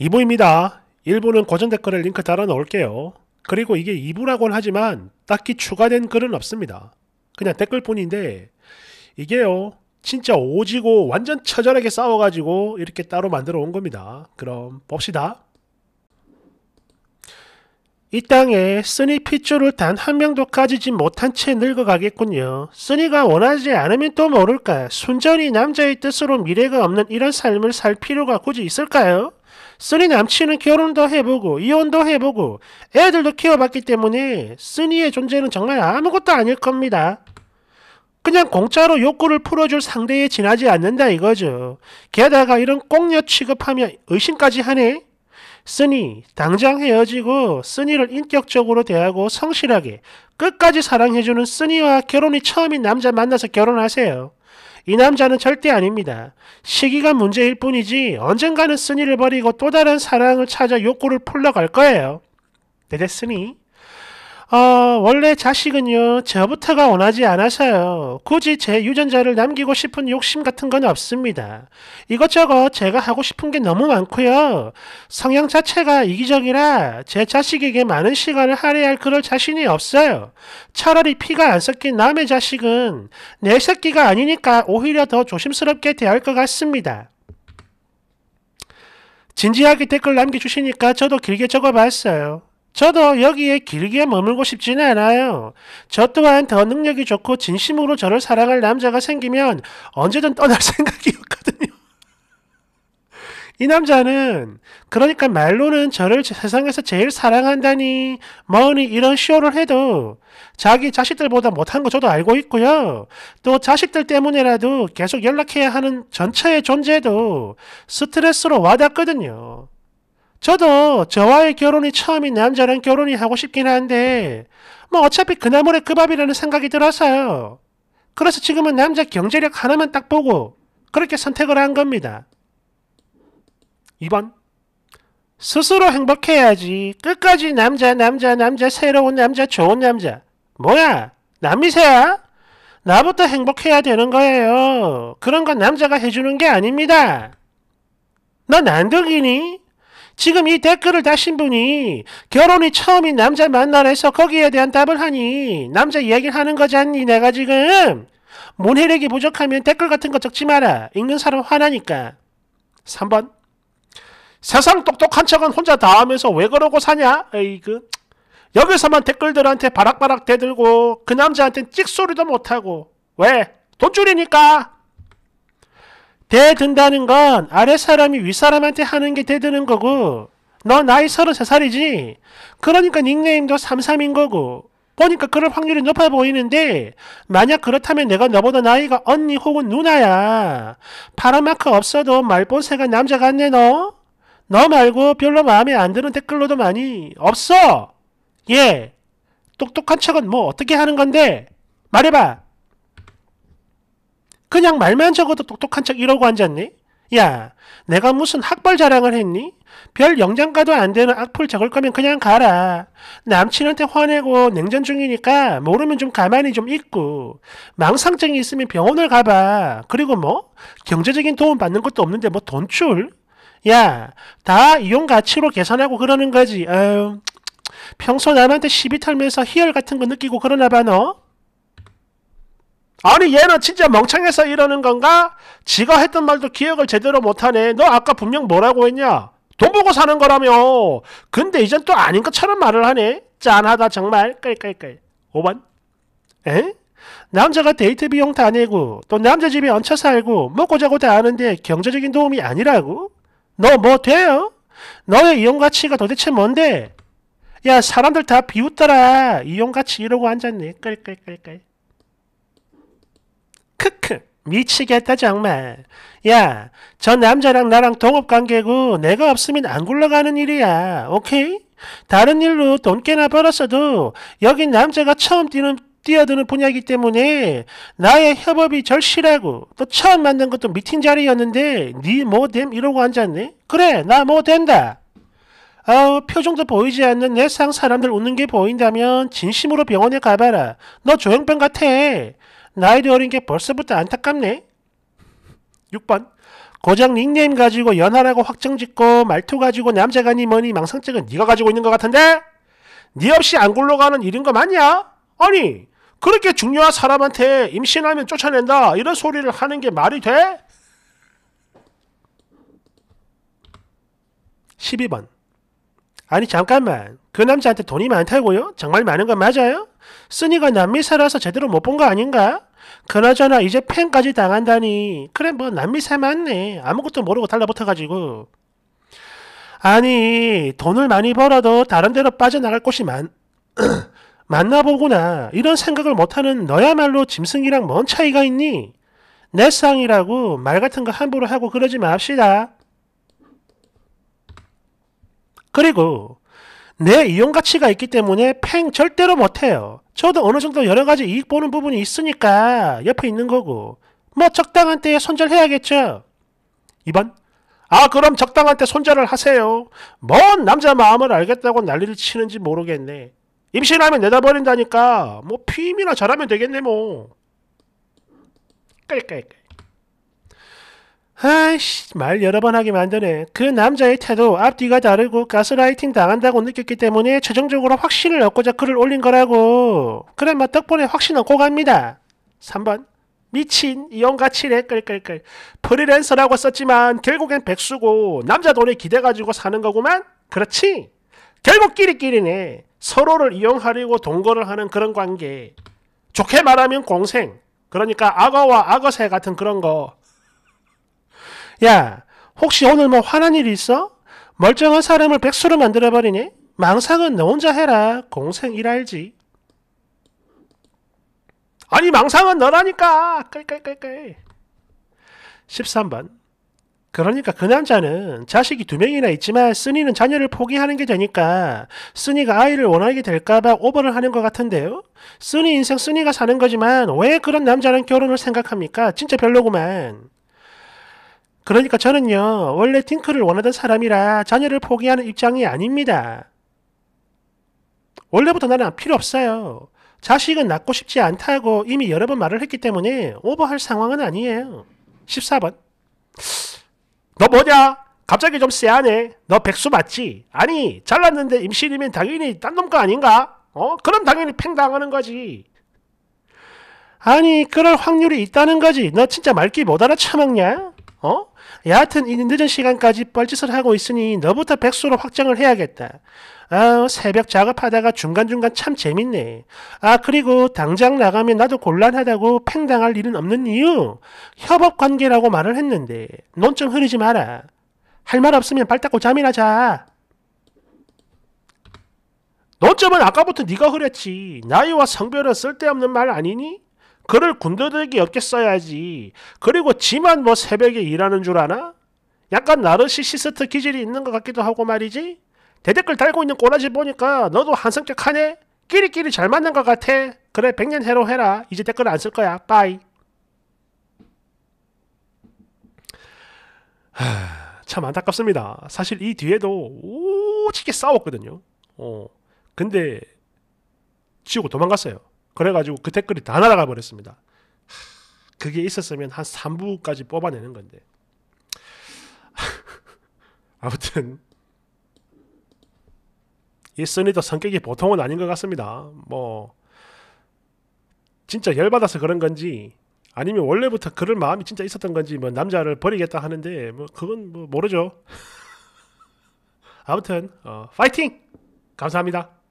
2부입니다. 1부는 고전 댓글을 링크 달아 놓을게요 그리고 이게 2부라고는 하지만 딱히 추가된 글은 없습니다. 그냥 댓글뿐인데 이게요. 진짜 오지고 완전 처절하게 싸워가지고 이렇게 따로 만들어 온 겁니다. 그럼 봅시다. 이 땅에 쓰니 핏줄을 단 한 명도 가지지 못한 채 늙어가겠군요. 쓰니가 원하지 않으면 또 모를까. 순전히 남자의 뜻으로 미래가 없는 이런 삶을 살 필요가 굳이 있을까요? 쓰니 남친은 결혼도 해보고 이혼도 해보고 애들도 키워봤기 때문에 쓰니의 존재는 정말 아무것도 아닐 겁니다. 그냥 공짜로 욕구를 풀어줄 상대에 지나지 않는다 이거죠. 게다가 이런 꽁녀 취급하며 의심까지 하네? 쓰니 당장 헤어지고 쓰니를 인격적으로 대하고 성실하게 끝까지 사랑해주는 쓰니와 결혼이 처음인 남자 만나서 결혼하세요. 이 남자는 절대 아닙니다. 시기가 문제일 뿐이지 언젠가는 쓴이를 버리고 또 다른 사랑을 찾아 욕구를 풀러갈 거예요. 내 데스니 어, 원래 자식은요, 저부터가 원하지 않아서요. 굳이 제 유전자를 남기고 싶은 욕심 같은 건 없습니다. 이것저것 제가 하고 싶은 게 너무 많고요. 성향 자체가 이기적이라 제 자식에게 많은 시간을 할애할 그럴 자신이 없어요. 차라리 피가 안 섞인 남의 자식은 내 새끼가 아니니까 오히려 더 조심스럽게 대할 것 같습니다. 진지하게 댓글 남겨주시니까 저도 길게 적어봤어요. 저도 여기에 길게 머물고 싶지는 않아요. 저 또한 더 능력이 좋고 진심으로 저를 사랑할 남자가 생기면 언제든 떠날 생각이었거든요. 이 남자는 그러니까 말로는 저를 세상에서 제일 사랑한다니 뭐니 이런 쇼를 해도 자기 자식들보다 못한 거 저도 알고 있고요. 또 자식들 때문에라도 계속 연락해야 하는 전체의 존재도 스트레스로 와닿거든요. 저도 저와의 결혼이 처음인 남자랑 결혼이 하고 싶긴 한데 뭐 어차피 그나물의 그밥이라는 생각이 들어서요. 그래서 지금은 남자 경제력 하나만 딱 보고 그렇게 선택을 한 겁니다. 2번 스스로 행복해야지 끝까지 남자 남자 남자 새로운 남자 좋은 남자 뭐야 남이세야? 나부터 행복해야 되는 거예요. 그런 건 남자가 해주는 게 아닙니다. 너 난덕이니? 지금 이 댓글을 다신 분이 결혼이 처음인 남자 만나라 해서 거기에 대한 답을 하니 남자 이야기를 하는 거잖니 내가 지금 문해력이 부족하면 댓글 같은 거 적지 마라 읽는 사람 화나니까 3번 세상 똑똑한 척은 혼자 다 하면서 왜 그러고 사냐 에이그 여기서만 댓글들한테 바락바락 대들고 그 남자한테 찍소리도 못하고 왜? 돈줄이니까 대든다는 건 아랫사람이 윗사람한테 하는 게 대드는 거고 너 나이 33살이지? 그러니까 닉네임도 33인 거고 보니까 그럴 확률이 높아 보이는데 만약 그렇다면 내가 너보다 나이가 언니 혹은 누나야. 파란마크 없어도 말본새가 남자 같네 너? 너 말고 별로 마음에 안 드는 댓글로도 많이 없어. 예. 똑똑한 척은 뭐 어떻게 하는 건데? 말해봐. 그냥 말만 적어도 똑똑한 척 이러고 앉았니? 야, 내가 무슨 학벌 자랑을 했니? 별 영장가도 안 되는 악플 적을 거면 그냥 가라. 남친한테 화내고 냉전 중이니까 모르면 좀 가만히 좀 있고. 망상증이 있으면 병원을 가봐. 그리고 뭐? 경제적인 도움 받는 것도 없는데 뭐 돈줄? 야, 다 이용 가치로 계산하고 그러는 거지. 어, 유 평소 남한테 시비 털면서 희열 같은 거 느끼고 그러나 봐, 너? 아니 얘는 진짜 멍청해서 이러는 건가? 지가 했던 말도 기억을 제대로 못하네. 너 아까 분명 뭐라고 했냐? 돈 보고 사는 거라며. 근데 이젠 또 아닌 것처럼 말을 하네. 짠하다 정말. 깔깔깔. 5번. 에? 남자가 데이트 비용 다 내고 또 남자 집에 얹혀 살고 먹고 뭐 자고 다 하는데 경제적인 도움이 아니라고? 너 뭐 돼요? 너의 이용 가치가 도대체 뭔데? 야 사람들 다 비웃더라. 이용 가치 이러고 앉았네. 깔깔깔깔. 크크 미치겠다 정말. 야, 저 남자랑 나랑 동업관계고 내가 없으면 안 굴러가는 일이야. 오케이? 다른 일로 돈 꽤나 벌었어도 여긴 남자가 처음 뛰는 뛰어드는 분야이기 때문에 나의 협업이 절실하고 또 처음 만든 것도 미팅 자리였는데 니 뭐 됨 이러고 앉았네? 그래 나 뭐 된다. 아우 표정도 보이지 않는 내 상 사람들 웃는 게 보인다면 진심으로 병원에 가봐라. 너 조영병 같아. 나이도 어린 게 벌써부터 안타깝네. 6번 고정 닉네임 가지고 연하라고 확정짓고 말투 가지고 남자가니 뭐니 망상증은 네가 가지고 있는 것 같은데? 네 없이 안 굴러가는 일인 거 맞냐? 아니 그렇게 중요한 사람한테 임신하면 쫓아낸다 이런 소리를 하는 게 말이 돼? 12번 아니 잠깐만 그 남자한테 돈이 많다고요? 정말 많은 건 맞아요? 쓰니가 남미 살아서 제대로 못 본 거 아닌가? 그나저나 이제 팬까지 당한다니 그래 뭐 남미 살 맞네 아무것도 모르고 달라붙어가지고 아니 돈을 많이 벌어도 다른 데로 빠져나갈 곳이 많... 만나 보구나 이런 생각을 못하는 너야말로 짐승이랑 뭔 차이가 있니? 내 쌍이라고 말 같은 거 함부로 하고 그러지 맙시다 그리고 내 이용 가치가 있기 때문에 팽 절대로 못해요. 저도 어느 정도 여러 가지 이익 보는 부분이 있으니까 옆에 있는 거고 뭐 적당한 때에 손절해야겠죠. 2번 아 그럼 적당한 때 손절을 하세요. 뭔 남자 마음을 알겠다고 난리를 치는지 모르겠네. 임신하면 내다버린다니까 뭐 피임이나 잘하면 되겠네 뭐. 깔깔깔 아이씨 말 여러 번 하게 만드네. 그 남자의 태도 앞뒤가 다르고 가스라이팅 당한다고 느꼈기 때문에 최종적으로 확신을 얻고자 글을 올린 거라고. 그래마 뭐 덕분에 확신 얻고 갑니다. 3번 미친 이혼가치래 끌끌끌 프리랜서라고 썼지만 결국엔 백수고 남자 돈에 기대가지고 사는 거구만? 그렇지? 결국 끼리끼리네. 서로를 이용하려고 동거를 하는 그런 관계. 좋게 말하면 공생. 그러니까 악어와 악어새 같은 그런 거. 야, 혹시 오늘 뭐 화난 일이 있어? 멀쩡한 사람을 백수로 만들어버리니? 망상은 너 혼자 해라. 공생이랄지. 아니 망상은 너라니까. 깔깔깔깔. 13번. 그러니까 그 남자는 자식이 두 명이나 있지만 쓰니는 자녀를 포기하는 게 되니까 쓰니가 아이를 원하게 될까봐 오버를 하는 것 같은데요. 쓰니 인생 쓰니가 사는 거지만 왜 그런 남자랑 결혼을 생각합니까? 진짜 별로구만. 그러니까 저는요, 원래 팅크를 원하던 사람이라 자녀를 포기하는 입장이 아닙니다. 원래부터 나는 필요 없어요. 자식은 낳고 싶지 않다고 이미 여러 번 말을 했기 때문에 오버할 상황은 아니에요. 14번. 너 뭐냐? 갑자기 좀 쎄하네. 너 백수 맞지? 아니, 잘났는데 임신이면 당연히 딴 놈 거 아닌가? 어? 그럼 당연히 팽당하는 거지. 아니, 그럴 확률이 있다는 거지. 너 진짜 말귀 못 알아쳐먹냐? 어? 여하튼 이 늦은 시간까지 뻘짓을 하고 있으니 너부터 백수로 확정을 해야겠다. 아, 새벽 작업하다가 중간중간 참 재밌네. 아, 그리고 당장 나가면 나도 곤란하다고 팽당할 일은 없는 이유. 협업 관계라고 말을 했는데 논좀 흐리지 마라. 할 말 없으면 발 닦고 잠이나 자. 논점은 아까부터 네가 흐렸지. 나이와 성별은 쓸데없는 말 아니니? 그를 군더더기 없게 써야지. 그리고 지만 뭐 새벽에 일하는 줄 아나? 약간 나르시시스트 기질이 있는 것 같기도 하고 말이지. 대댓글 달고 있는 꼬라지 보니까 너도 한성격하네? 끼리끼리 잘 맞는 것 같아. 그래 백년 해로 해라. 이제 댓글 안 쓸 거야. 빠이. 참 안타깝습니다. 사실 이 뒤에도 오지게 싸웠거든요. 어, 근데 지우고 도망갔어요. 그래가지고 그 댓글이 다 날아가 버렸습니다. 그게 있었으면 한 3부까지 뽑아내는 건데. 아무튼 이선이도 성격이 보통은 아닌 것 같습니다. 뭐 진짜 열받아서 그런 건지 아니면 원래부터 그럴 마음이 진짜 있었던 건지 뭐 남자를 버리겠다 하는데 뭐 그건 뭐 모르죠. 아무튼 어, 파이팅! 감사합니다.